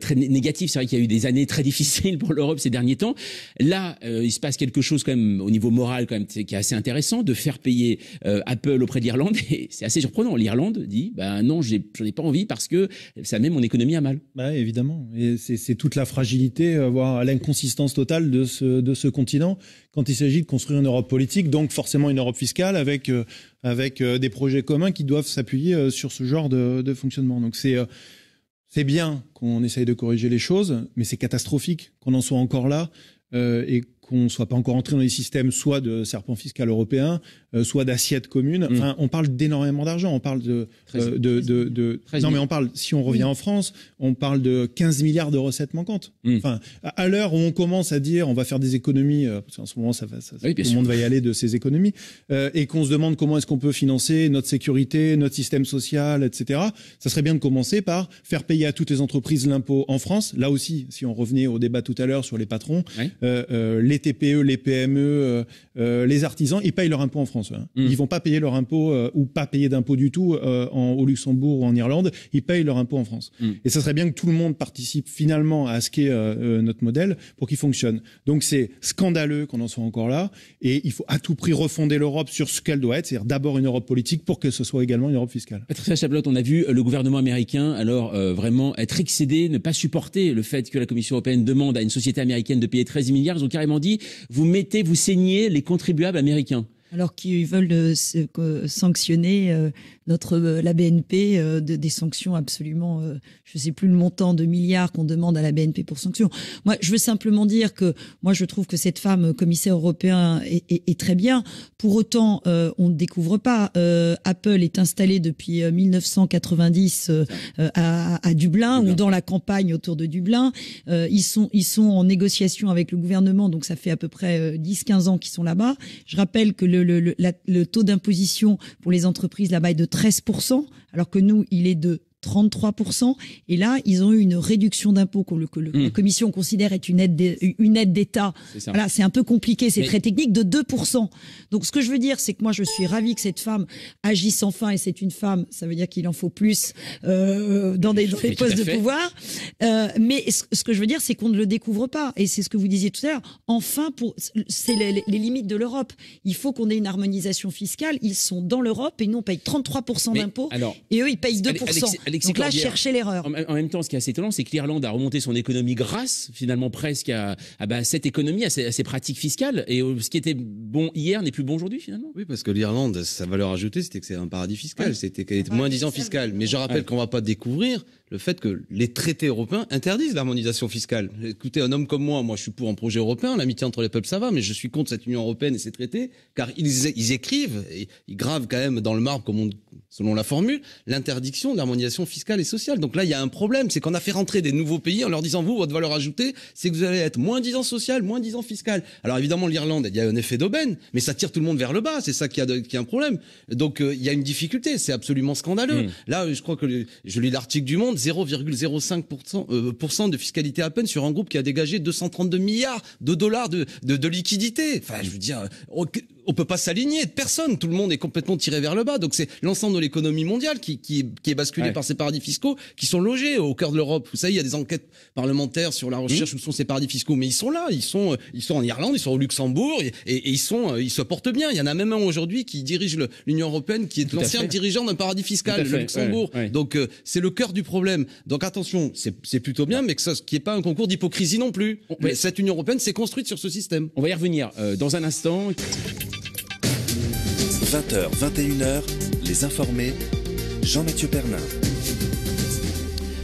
B: très négatif. C'est vrai qu'il y a eu des années très difficiles pour l'Europe ces derniers temps. Là, il se passe quelque chose quand même au niveau moral quand même, qui est assez intéressant, de faire payer Apple auprès de l'Irlande. C'est assez surprenant. L'Irlande dit, ben non, je ai, ai
C: pas envie parce que ça met mon économie à mal. Bah, évidemment. Et c'est toute la fragilité, euh, voire l'inconsistance totale de ce, de ce continent quand il s'agit de construire une Europe politique, donc forcément une Europe fiscale avec, euh, avec euh, des projets communs qui doivent s'appuyer sur ce genre de, fonctionnement. Donc c'est. C'est bien qu'on essaye de corriger les choses, mais c'est catastrophique qu'on en soit encore là euh, et qu'on soit pas encore entré dans les systèmes soit de serpent fiscal européen, euh, soit d'assiette commune. Mm. Enfin, on parle d'énormément d'argent. On parle de, euh, de, non mais on parle. Si on revient en France, on parle de 15 milliards de recettes manquantes. Mm. Enfin, à, l'heure où on commence à dire on va faire des économies, euh, parce qu'en ce moment ça, tout le monde va y aller de ces économies, et qu'on se demande comment est-ce qu'on peut financer notre sécurité, notre système social, etc. Ça serait bien de commencer par faire payer à toutes les entreprises l'impôt en France. Là aussi, si on revenait au débat tout à l'heure sur les patrons, les les TPE, les PME, euh, euh, les artisans, ils payent leur impôt en France. Hein. Mm. Ils vont pas payer leur impôt euh, ou pas payer d'impôt du tout au Luxembourg ou en Irlande. Ils payent leur impôt en France. Mm. Et ça serait bien que tout le monde participe finalement à ce qu'est notre modèle pour qu'il fonctionne. Donc c'est scandaleux qu'on en soit encore là. Et il faut à tout prix refonder l'Europe sur ce qu'elle doit être, c'est-à-dire d'abord une Europe politique pour que ce soit également une Europe fiscale. Patricia Chablot, on a vu le gouvernement
B: américain alors vraiment être excédé, ne pas supporter le fait que la Commission européenne demande à une société américaine de payer 13 milliards. Ils ont carrément dit vous mettez, vous saignez les contribuables américains.
E: Alors qu'ils veulent euh, euh, sanctionner euh, notre euh, la BNP euh, des sanctions absolument, euh, je sais plus le montant de milliards qu'on demande à la BNP pour sanctions. Moi, je veux simplement dire que moi, je trouve que cette femme euh, commissaire européen est, est, très bien. Pour autant, on ne découvre pas. Apple est installé depuis 1990 à, à, Dublin, ou dans la campagne autour de Dublin. ils sont ils sont en négociation avec le gouvernement, donc ça fait à peu près 10-15 ans qu'ils sont là-bas. Je rappelle que le, le, le, le taux d'imposition pour les entreprises là-bas est de 13%, alors que nous, il est de 33%. Et là, ils ont eu une réduction d'impôts que, la mmh. commission considère être une aide d'État. C'est un peu compliqué, c'est très technique, de 2%. Donc ce que je veux dire, c'est que moi, je suis ravie que cette femme agisse enfin, et c'est une femme, ça veut dire qu'il en faut plus euh, dans des, postes de pouvoir. Euh, mais ce, que je veux dire, c'est qu'on ne le découvre pas. Et c'est ce que vous disiez tout à l'heure. Enfin, pour, c'est les, limites de l'Europe. Il faut qu'on ait une harmonisation fiscale. Ils sont dans l'Europe et nous, on paye 33% d'impôts. Et eux, ils payent 2%. Donc là, chercher
B: l'erreur. En, même temps, ce qui est assez étonnant, c'est que l'Irlande a remonté son économie grâce, finalement, presque à, bah, cette économie, à ces, pratiques fiscales. Et euh, ce qui était bon hier n'est plus bon aujourd'hui, finalement.
D: Oui, parce que l'Irlande, sa valeur ajoutée, c'était que c'est un paradis fiscal. C'était qu'elle était moins fiscal. Mais je rappelle qu'on ne va pas découvrir le fait que les traités européens interdisent l'harmonisation fiscale. Écoutez, un homme comme moi, moi je suis pour un projet européen, l'amitié entre les peuples ça va, mais je suis contre cette Union européenne et ces traités, car ils, écrivent, et ils gravent quand même dans le marbre, comme on selon la formule, l'interdiction de l'harmonisation fiscale et sociale. Donc là, il y a un problème, c'est qu'on a fait rentrer des nouveaux pays en leur disant, vous, votre valeur ajoutée, c'est que vous allez être moins 10 ans social, moins 10 ans fiscal. Alors évidemment, l'Irlande, il y a un effet d'aubaine, mais ça tire tout le monde vers le bas, c'est ça qui a, qui a un problème. Donc euh, il y a une difficulté, c'est absolument scandaleux. Hmm. Là, je crois que je lis l'article du Monde, 0,05% euh, de fiscalité à peine sur un groupe qui a dégagé 232 milliards de dollars de, de, de liquidité. Enfin, je veux dire, euh, on peut pas s'aligner de personne. Tout le monde est complètement tiré vers le bas. Donc c'est l'ensemble de l'économie mondiale qui, qui, est basculée par ces paradis fiscaux qui sont logés au cœur de l'Europe. Vous savez, il y a des enquêtes parlementaires sur la recherche où sont ces paradis fiscaux, mais ils sont là. Ils sont, euh, ils sont en Irlande, ils sont au Luxembourg et, ils sont, euh, ils se portent bien. Il y en a même un aujourd'hui qui dirige l'Union européenne, qui est l'ancien dirigeant d'un paradis fiscal, le Luxembourg. Donc euh, c'est le cœur du problème. Donc attention, c'est plutôt bien, mais que ce qui est pas un concours d'hypocrisie non plus. Mais, cette Union européenne s'est construite sur ce système. On va y revenir dans un instant. 20h, 21h, les informés, Jean-Mathieu Pernin.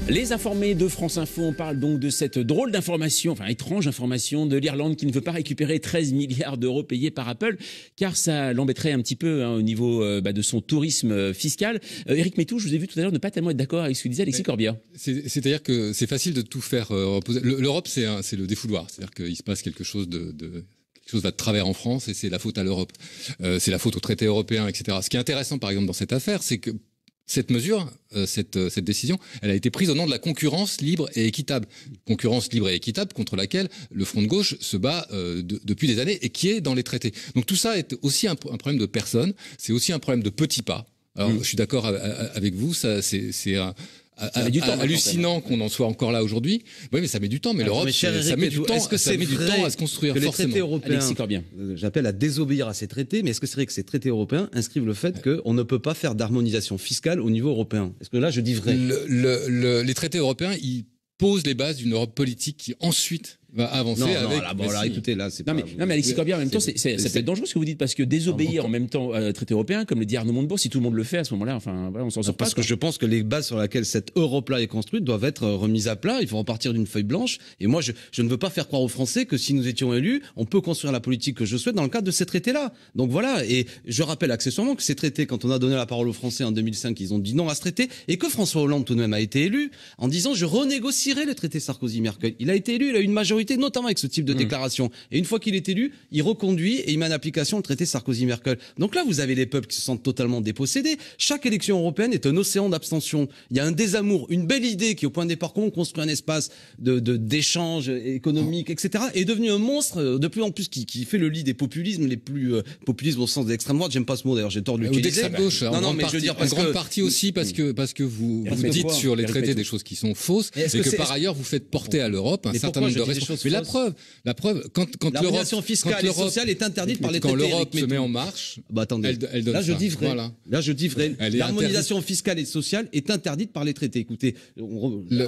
B: Les informés de France Info, on parle donc de cette drôle d'information, enfin étrange information de l'Irlande qui ne veut pas récupérer 13 milliards d'euros payés par Apple, car ça l'embêterait un petit peu hein, au niveau euh, bah, de son tourisme euh, fiscal. Eric euh, Métou, je vous ai vu tout à l'heure ne pas tellement être d'accord avec
A: ce que disait Alexis Corbière. C'est-à-dire que c'est facile de tout faire. reposer. L'Europe, c'est le défouloir. C'est-à-dire qu'il se passe quelque chose de va de travers en France et c'est la faute à l'Europe, euh, c'est la faute au traité européen, etc. Ce qui est intéressant, par exemple, dans cette affaire, c'est que cette mesure, euh, euh, cette, décision, elle a été prise au nom de la concurrence libre et équitable. Concurrence libre et équitable contre laquelle le Front de gauche se bat depuis des années et qui est dans les traités. Donc tout ça est aussi un, problème de personne, c'est aussi un problème de petits pas. Alors, mmh. je suis d'accord avec vous, ça, c'est, c'est un, ah, ça ah, met du temps, hallucinant qu'on en soit encore là aujourd'hui. Oui, mais ça met du temps. Mais ah, l'Europe, ça met du temps. ça met du temps à se construire que les traités européens euh, J'appelle à désobéir à ces traités, mais est-ce que c'est vrai que ces
D: traités européens inscrivent le fait qu'on ne peut pas faire d'harmonisation fiscale au niveau européen Est-ce que
A: là, je dis vrai Les traités européens, ils posent les bases d'une Europe politique qui ensuite va avancer. avec... non, là, bon, écoutez, là, c'est non, mais, non, mais Alexis Corbière,
B: en même temps, c'est, c'est, ça peut être dangereux ce que vous dites, parce que désobéir en même
D: temps au euh, traité européen, comme le dit Arnaud Montebourg, si tout le monde le fait à ce moment-là, enfin, voilà, on s'en sort parce pas. Parce que je pense que les bases sur lesquelles cette Europe-là est construite doivent être euh, remises à plat. Il faut repartir d'une feuille blanche. Et moi, je, je ne veux pas faire croire aux Français que si nous étions élus, on peut construire la politique que je souhaite dans le cadre de ces traités-là. Donc voilà. Et je rappelle accessoirement que ces traités, quand on a donné la parole aux Français en 2005, ils ont dit non à ce traité et que François Hollande tout de même a été élu en disant je renégocierai le traité Sarkozy-Merkel. Il a été élu, il a eu une majorité notamment avec ce type de mmh. déclaration. Et une fois qu'il est élu, il reconduit et il met en application le traité Sarkozy-Merkel. Donc là, vous avez les peuples qui se sentent totalement dépossédés. Chaque élection européenne est un océan d'abstention. Il y a un désamour, une belle idée qui, au point de départ, construit un espace de d'échanges économiques, etc., est devenu un monstre euh, de plus en plus qui, fait le lit des populismes les plus populistes euh, populismes au sens de l'extrême droite.
A: J'aime pas ce mot d'ailleurs, j'ai tort de l'utiliser. Hein, non, non, mais je veux dire parce en grande partie aussi parce que parce que vous, vous dites sur les traités des choses qui sont fausses et, que, que par ailleurs vous faites porter à l'Europe un certain nombre de responsabilités mais la preuve, la preuve, quand, quand fiscale et sociale est interdite par les traités. Quand l'Europe se met en marche. Bah,
D: attendez. Elle, Là, je dis vrai. Voilà. Là, je dis vrai. L'harmonisation fiscale et sociale est interdite par les traités. Écoutez,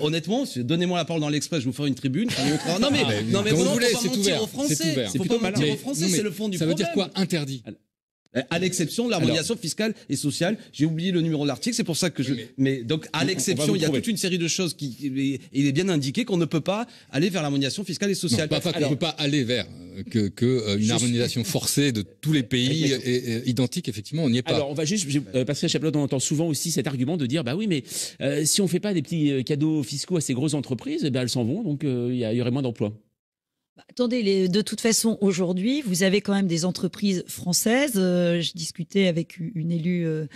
D: honnêtement, donnez-moi la parole dans l'Express, je vous ferai une tribune. non, mais, non, mais, non, mais vous voulez, c'est ouvert. C'est plutôt mentir aux Français. C'est le fond du problème. Ça veut dire quoi interdit à l'exception de l'harmonisation fiscale et sociale, j'ai oublié le numéro de l'article, c'est pour ça que je. Mais, donc, à l'exception, il y a toute
A: une série de choses
D: qui. Il est bien indiqué qu'on ne peut pas aller vers l'harmonisation fiscale et sociale. Non,
A: pas, qu'on ne peut pas aller vers euh, que, euh, une harmonisation forcée de tous les pays est, identique. Effectivement, on n'y est pas. Alors, on
B: va juste euh, parce que Chaplot, on entend souvent aussi cet argument de dire, bah oui, mais si on fait pas des petits cadeaux fiscaux à ces grosses entreprises, eh ben, elles s'en vont, donc il y aurait moins d'emplois.
E: Attendez, les, de toute façon, aujourd'hui, vous avez quand même des entreprises françaises. Euh, je discutais avec une élue, euh,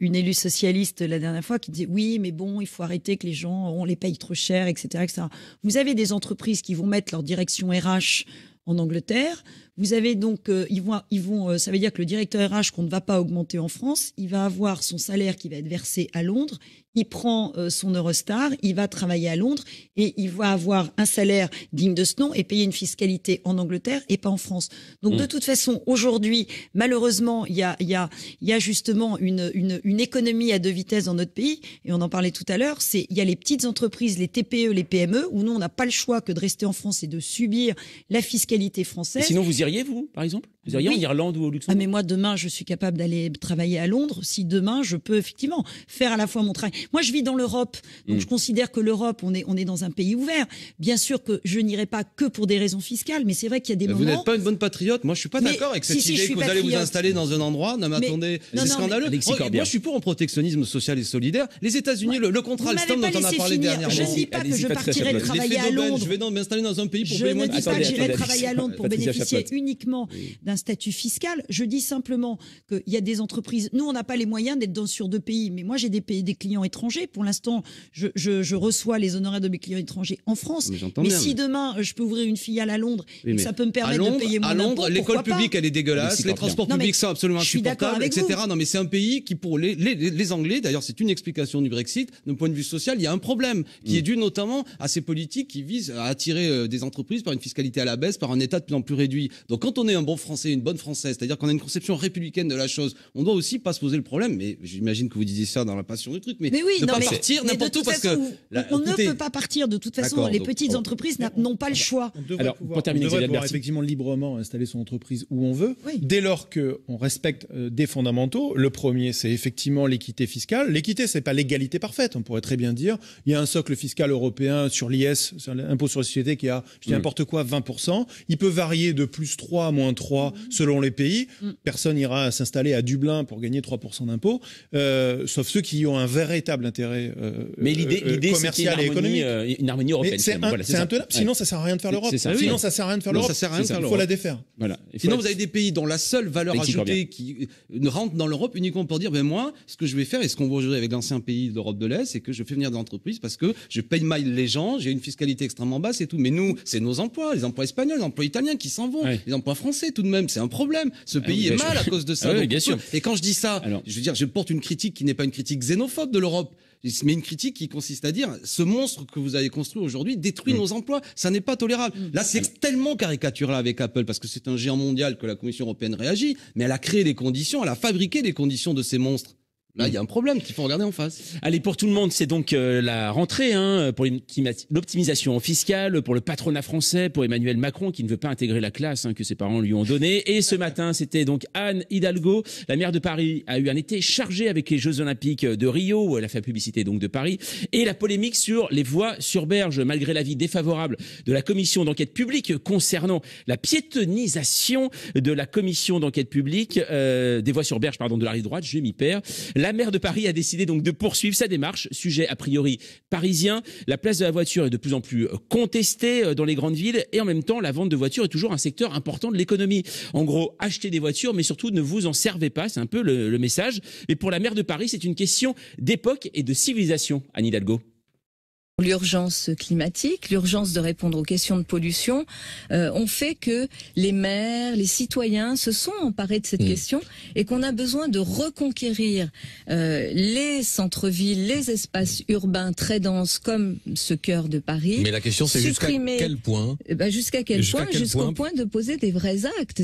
E: une élue socialiste la dernière fois qui disait oui, mais bon, il faut arrêter que les gens, on les paye trop cher, etc., etc. Vous avez des entreprises qui vont mettre leur direction RH en Angleterre. Vous avez donc, euh, ils vont, ils vont, euh, ça veut dire que le directeur RH qu'on ne va pas augmenter en France, il va avoir son salaire qui va être versé à Londres, il prend euh, son Eurostar, il va travailler à Londres et il va avoir un salaire digne de ce nom et payer une fiscalité en Angleterre et pas en France. Donc de mm. toute façon, aujourd'hui, malheureusement, il y a, y, a, y a justement une, une, une, économie à deux vitesses dans notre pays et on en parlait tout à l'heure, c'est il y a les petites entreprises, les TPE, les PME, où nous, on n'a pas le choix que de rester en France et de subir la fiscalité française. sinon, vous iriez, vous, par exemple Vous iriez en Irlande ou au Luxembourg ah, mais moi, demain, je suis capable d'aller travailler à Londres si demain, je peux effectivement faire à la fois mon travail. Moi, je vis dans l'Europe, donc hmm. je considère que l'Europe, on est, on est dans un pays ouvert. Bien sûr que je n'irai pas que pour des raisons fiscales, mais c'est vrai qu'il y a des moments. Vous n'êtes
D: pas une bonne patriote. Moi, je ne suis pas d'accord avec cette idée que vous allez vous installer dans un endroit. Non, mais, attendez, c'est scandaleux. moi, je suis pour un protectionnisme social et solidaire. Les États-Unis, le le, le, contrat Alstom dont on a parlé dernièrement. Je ne dis pas que je partirai travailler à Londres. Je vais m'installer dans un pays pour Je ne dis pas que j'irai travailler à Londres pour bénéficier
E: uniquement d'un statut fiscal. Je dis simplement qu'il y a des entreprises. Nous, on n'a pas les moyens d'être dans sur deux pays, mais moi, j'ai des clients étrangers. Pour l'instant, je, reçois les honoraires de mes clients étrangers en France. Mais, si demain euh, je peux ouvrir une filiale à Londres, ça peut me permettre de payer mon à Londres, l'école publique elle est dégueulasse, les transports publics sont absolument insupportables, etc.
D: Non mais c'est un pays qui pour les, Anglais, d'ailleurs c'est une explication du Brexit, d'un point de vue social, il y a un problème qui mm. est dû notamment à ces politiques qui visent à attirer euh, des entreprises par une fiscalité à la baisse, par un État de plus en plus réduit. Donc quand on est un bon Français, une bonne Française, c'est-à-dire qu'on a une conception républicaine de la chose, on doit aussi pas se poser le problème. Mais j'imagine que vous disiez ça dans la passion du truc, mais oui,
E: on ne peut pas partir de toute façon. Les petites entreprises n'ont pas le choix. On Alors
C: effectivement librement installer son entreprise où on veut, dès lors que on respecte euh, des fondamentaux. Le premier, c'est effectivement l'équité fiscale. L'équité, c'est pas l'égalité parfaite. On pourrait très bien dire, il y a un socle fiscal européen sur l'IS, sur l'impôt sur les sociétés, qui a, je mm. n'importe quoi, 20%. Il peut varier de plus 3 à moins 3 mm. selon les pays. Mm. Personne n'ira s'installer à Dublin pour gagner 3% d'impôt, euh, sauf ceux qui ont un véritable l'intérêt euh, mais l'idée, euh, l'idée commercial et économique. Euh, une harmonie européenne. c'est, un, peu intenable. Sinon, ça sert à rien de faire l'Europe. ça. Ah sinon, ça sert à rien de faire l'Europe. sert à rien Il faut la défaire. Voilà. Sinon, vous avez
D: des pays dont la seule valeur ajoutée qui rentre dans l'Europe uniquement pour dire, ben moi, ce que je vais faire et ce qu'on voit aujourd'hui avec l'ancien pays d'Europe de l'Est, c'est que je fais venir des entreprises parce que je paye mal les gens, j'ai une fiscalité extrêmement basse et tout. Mais nous, c'est nos emplois, les emplois espagnols, les emplois italiens qui s'en vont, les emplois français tout de même. C'est un problème. Ce ah pays est mal à cause de ça. Ah et quand je dis ça, je veux dire, je porte une critique qui n'est pas une critique xénophobe de l'Europe se mais une critique qui consiste à dire ce monstre que vous avez construit aujourd'hui détruit mm. nos emplois, ça n'est pas tolérable. Mm. Là, c'est tellement caricatural avec Apple parce que c'est un géant mondial que la Commission européenne réagit, mais elle a créé les conditions, elle a fabriqué les conditions de ces monstres. Là, il y a un problème qu'il faut regarder en face. Allez, pour tout le monde, c'est donc euh,
B: la rentrée hein, pour l'optimisation fiscale, pour le patronat français, pour Emmanuel Macron qui ne veut pas intégrer la classe hein, que ses parents lui ont donnée. Et ce matin, c'était donc Anne Hidalgo, la maire de Paris, a eu un été chargé avec les Jeux Olympiques de Rio, où elle a fait la publicité donc de Paris, et la polémique sur les voies sur berge, malgré l'avis défavorable de la commission d'enquête publique concernant la piétonisation de la commission d'enquête publique euh, des voies sur berge, pardon, de la rive droite, je m'y perds. La maire de Paris a décidé donc de poursuivre sa démarche, sujet a priori parisien. La place de la voiture est de plus en plus euh, contestée euh, dans les grandes villes et en même temps, la vente de voitures est toujours un secteur important de l'économie. En gros, achetez des voitures, mais surtout ne vous en servez pas, c'est un peu le, message. Mais pour la maire de Paris, c'est une question d'époque et de civilisation, Anne Hidalgo
E: l'urgence climatique, l'urgence de répondre aux questions de pollution, euh, ont fait que les maires, les citoyens se sont emparés de cette mm. question et qu'on a besoin de reconquérir euh, les centres-villes, les espaces urbains très denses comme ce cœur de Paris. Mais la question c'est jusqu'à quel point eh ben, Jusqu'à quel point Jusqu'au point de poser des vrais actes.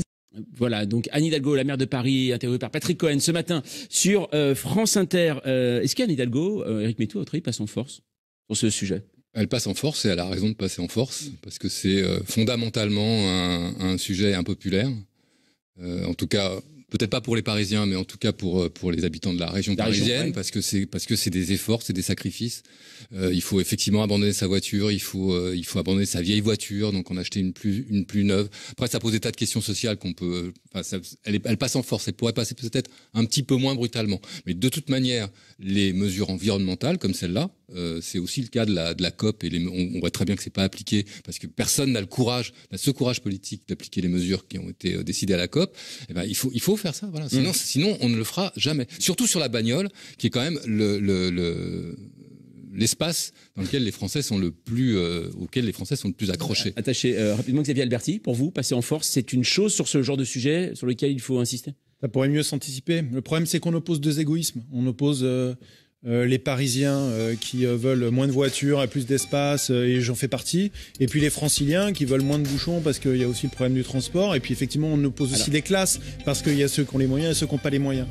B: Voilà, donc Anne Hidalgo, la maire de Paris, interviewée par Patrick Cohen ce matin sur euh, France Inter. Est-ce qu'Anne Hidalgo, Eric Métou, passe en force
A: ce sujet elle passe en force et elle a raison de passer en force parce que c'est euh, fondamentalement un, sujet impopulaire. Euh, en tout cas, peut-être pas pour les Parisiens, mais en tout cas pour euh, pour les habitants de la région parisienne, parce que c'est des efforts, c'est des sacrifices. il faut effectivement abandonner sa voiture, il faut il faut abandonner sa vieille voiture, donc en acheter une plus une plus neuve. Après, ça pose des tas de questions sociales qu'on peut. Enfin, elle, elle, passe en force, elle pourrait passer peut-être un petit peu moins brutalement, mais de toute manière, les mesures environnementales comme celle-là euh, c'est aussi le cas de la, COP et on, voit très bien que c'est pas appliqué parce que personne n'a le courage, n'a ce courage politique d'appliquer les mesures qui ont été euh, décidées à la COP. Et eh ben, il faut, il faut faire ça. Sinon, mm. sinon, on ne le fera jamais. Surtout sur la bagnole, qui est quand même l'espace dans lequel les Français sont le plus, euh, auquel les Français sont le plus accrochés. Attaché rapidement Xavier
B: Alberti,
C: pour vous, passer en force, c'est une chose sur ce genre de sujet sur lequel il faut insister. Ça pourrait mieux s'anticiper. Le problème, c'est qu'on oppose deux égoïsmes. On oppose euh, les Parisiens euh, qui euh, veulent moins de voitures et plus d'espace, et j'en fais partie. Et puis les Franciliens qui veulent moins de bouchons parce qu'il y a aussi le problème du transport. Et puis effectivement, on oppose aussi des classes parce qu'il y a ceux qui ont les moyens et ceux qui n'ont pas les moyens.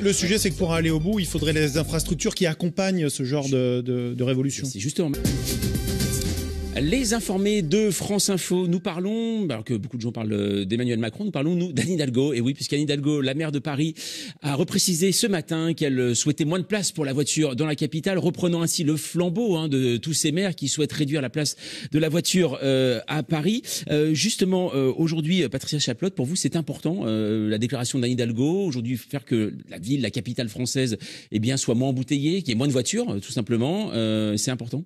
C: Le, sujet, c'est que pour aller au bout, il faudrait les infrastructures qui accompagnent ce genre de, de, de révolution. C'est justement. Les informés de France Info, nous parlons,
B: alors bah, que beaucoup de gens parlent euh, d'Emmanuel Macron, nous parlons, nous, d'Anne Hidalgo. Et oui, puisqu'Anne Hidalgo, la maire de Paris, a reprécisé ce matin qu'elle euh, souhaitait moins de place pour la voiture dans la capitale, reprenant ainsi le flambeau hein, de tous ces maires qui souhaitent réduire la place de la voiture euh, à Paris. justement, aujourd'hui, Patricia Chaplotte, pour vous, c'est important, la déclaration d'Anne Hidalgo, aujourd'hui, faire que la ville, la capitale française, eh bien, soit moins embouteillée, qu'il y ait moins de voitures, tout simplement, c'est important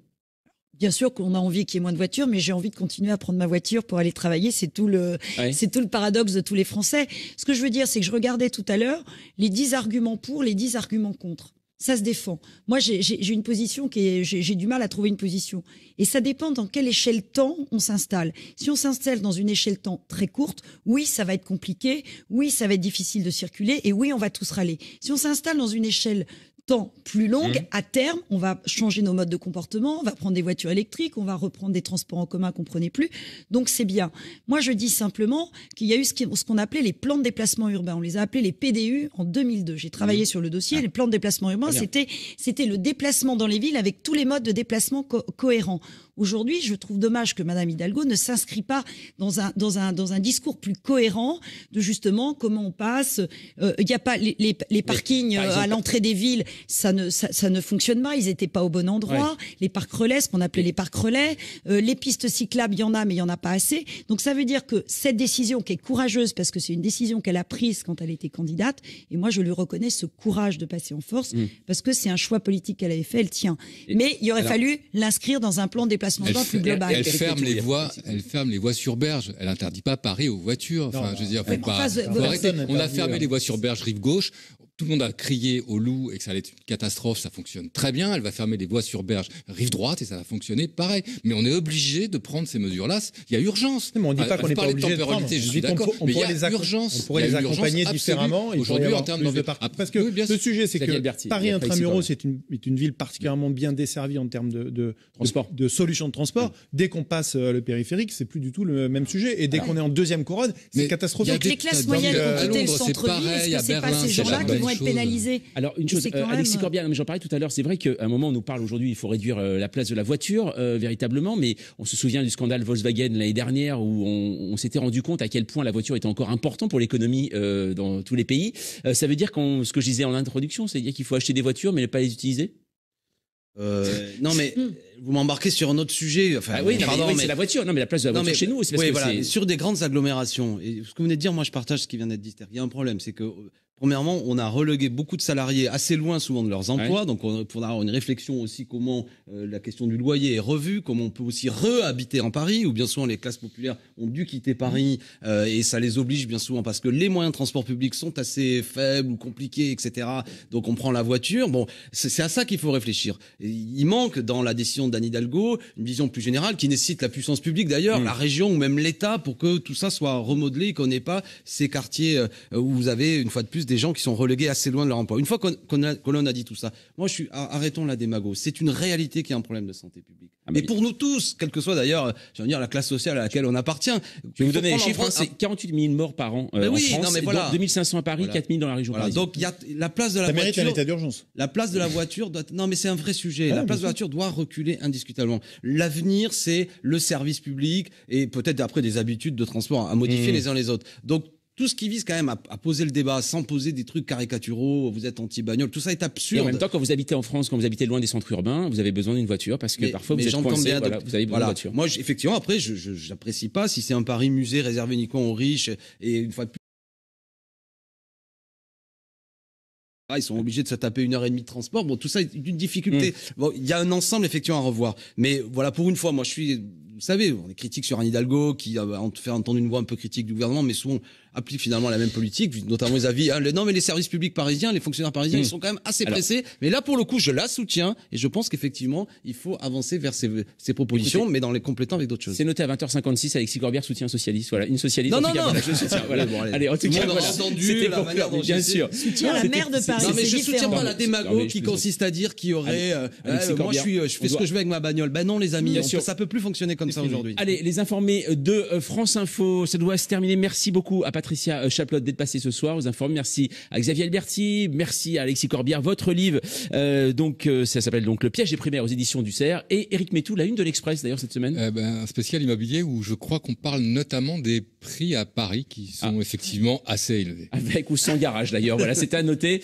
E: Bien sûr qu'on a envie qu'il y ait moins de voitures, mais j'ai envie de continuer à prendre ma voiture pour aller travailler. C'est tout le, c'est tout le paradoxe de tous les Français. Ce que je veux dire, c'est que je regardais tout à l'heure les dix arguments pour, les dix arguments contre. Ça se défend. Moi, j'ai une position qui est, j'ai du mal à trouver une position. Et ça dépend dans quelle échelle temps on s'installe. Si on s'installe dans une échelle temps très courte, oui, ça va être compliqué. Oui, ça va être difficile de circuler. Et oui, on va tous râler. Si on s'installe dans une échelle temps plus longue. Mmh. À terme, on va changer nos modes de comportement, on va prendre des voitures électriques, on va reprendre des transports en commun qu'on prenait plus. Donc c'est bien. Moi, je dis simplement qu'il y a eu ce qu'on appelait les plans de déplacement urbain. On les a appelés les PDU en 2002. J'ai travaillé mmh. sur le dossier. Ah. Les plans de déplacement urbain, c'était c'était le déplacement dans les villes avec tous les modes de déplacement cohérents. Aujourd'hui, je trouve dommage que Madame Hidalgo ne s'inscrit pas dans un, dans, un, dans un discours plus cohérent de justement comment on passe. Euh, il n'y a pas les, les, les parkings euh, à l'entrée des villes, ça ne, ça, ne fonctionne pas. Ils n'étaient pas au bon endroit. Les parcs relais, ce qu'on appelait les parcs relais, euh, les pistes cyclables, il y en a, mais il y en a pas assez. Donc ça veut dire que cette décision qui est courageuse, parce que c'est une décision qu'elle a prise quand elle était candidate, et moi je lui reconnais ce courage de passer en force, mmh. parce que c'est un choix politique qu'elle avait fait, elle tient. Mais il aurait fallu l'inscrire dans un plan de elle, ferme les
A: voies, elle ferme les voies sur berge. Elle interdit pas Paris aux voitures. Enfin, je veux dire, faut pas, arrêter. On a fermé les voies sur berge rive gauche tout le monde a crié au loup et que ça allait être une catastrophe, ça fonctionne très bien. Elle va fermer les voies sur berge, rive droite, et ça va fonctionner pareil. Mais on est obligé de prendre ces mesures-là. Il y a urgence. on ne dit pas euh, qu'on n'est pas obligé de prendre. Je suis d'accord. On pourrait les accompagner différemment. Aujourd'hui, en termes de
C: ah, Parce que le sujet, c'est que Paris intramuros est une ville particulièrement bien desservie en termes de de solutions de transport. Dès qu'on passe euh, le périphérique, c'est plus du tout le même sujet. Et dès qu'on est en deuxième couronne, c'est catastrophique. Les classes moyennes le centre-ville. c'est pas ces gens-là
B: être pénalisés. Alors, une chose, euh, Alexis même... Corbière, j'en parlais tout à l'heure, c'est vrai qu'à un moment, on nous parle aujourd'hui, il faut réduire euh, la place de la voiture, euh, véritablement, mais on se souvient du scandale Volkswagen l'année dernière où on, s'était rendu compte à quel point la voiture était encore importante pour l'économie dans tous les pays. ça veut dire, qu'on, ce que je disais en introduction, c'est-à-dire qu'il faut acheter des voitures mais ne pas les utiliser non mais
D: hmm. vous m'embarquez sur un autre sujet. Enfin, ah oui, pardon, mais, c'est la voiture. Non mais la place de la voiture chez nous, c'est oui, Sur des grandes agglomérations. Et ce que vous venez de dire, moi je partage ce qui vient d'être dit. Il y a un problème, c'est que Premièrement, on a relégué beaucoup de salariés assez loin souvent de leurs emplois, donc on, pour avoir une réflexion aussi comment euh, la question du loyer est revue, comment on peut aussi réhabiter en Paris, ou bien souvent les classes populaires ont dû quitter Paris euh, et ça les oblige bien souvent parce que les moyens de transport public sont assez faibles ou compliqués, etc. Donc on prend la voiture. Bon, c'est à ça qu'il faut réfléchir. il manque dans la décision d'Anne Hidalgo une vision plus générale qui nécessite la puissance publique d'ailleurs, mm. la région ou même l'État pour que tout ça soit remodelé, qu'on n'ait pas ces quartiers euh, où vous avez une fois de plus des gens qui sont relégués assez loin de leur emploi. Une fois qu'on qu a, a, dit tout ça, moi je suis arrêtons la démago. C'est une réalité qui est un problème de santé publique. Ah, mais et pour nous tous, quelle que soit d'ailleurs, je dire la classe sociale à laquelle on appartient. Je vais vous donner les chiffres. c'est 48 000 morts par an euh, en France. 2500 à Paris, 4
B: 000 dans la région Donc
D: il y a la place de la ça voiture. un état d'urgence. La place de la voiture doit. Non mais c'est un vrai sujet. Ah la place de la voiture doit reculer indiscutablement. L'avenir, c'est le service public et peut-être après des habitudes de transport à modifier mmh. les uns les autres. Donc tout ce qui vise quand même à, poser le débat, sans poser des trucs caricaturaux, vous êtes anti-bagnole, tout ça est absurde. Et en même temps, quand vous habitez en France, quand vous
B: habitez loin des centres urbains, vous avez besoin d'une voiture parce que parfois vous êtes coincé, vous avez besoin voilà. voiture.
D: Moi, effectivement, après, je n'apprécie pas si c'est un Paris musée réservé uniquement aux riches et une fois de plus. Ah, ils sont obligés de se taper une heure et demie de transport. Bon, tout ça est une difficulté. Mm. il y a un ensemble effectivement à revoir. Mais voilà, pour une fois, moi, je suis, vous savez, on est critique sur Anne Hidalgo qui a fait entendre une voix un peu critique du gouvernement, mais souvent applique finalement la même politique, notamment les avis. Hein, non, mais les services publics parisiens, les fonctionnaires parisiens, mmh. ils sont quand même assez pressés. Mais là, pour le coup, je la soutiens et je pense qu'effectivement, il faut avancer vers ces, propositions, mais dans les complétant avec d'autres choses. C'est noté à 20h56. Alexis Corbière soutien socialiste.
B: Voilà, une socialiste. Non, non, non. je soutiens. Voilà. allez, en tout, cas, entendu la manière bien sûr. Soutient la maire de Paris. Non, mais je soutiens pas la démago qui consiste
D: à dire qu'il y aurait. Euh, euh, moi, je je fais ce que je veux avec ma bagnole. Ben non, les amis, ça peut plus fonctionner comme ça aujourd'hui.
B: Allez, les informés de euh, France Info, ça doit se terminer. Merci beaucoup à Patrick. Patricia euh, Chaplot d'être passée ce soir aux informes. Merci à Xavier Alberti, merci à Alexis Corbière, votre livre. Euh, donc euh, ça s'appelle donc Le piège des primaires aux éditions du CERF
A: et Eric Métou, la une de l'Express d'ailleurs cette semaine. Eh ben, un spécial immobilier où je crois qu'on parle notamment des prix à Paris qui sont ah. effectivement assez élevés. Avec ou sans garage d'ailleurs, voilà, c'est à noter.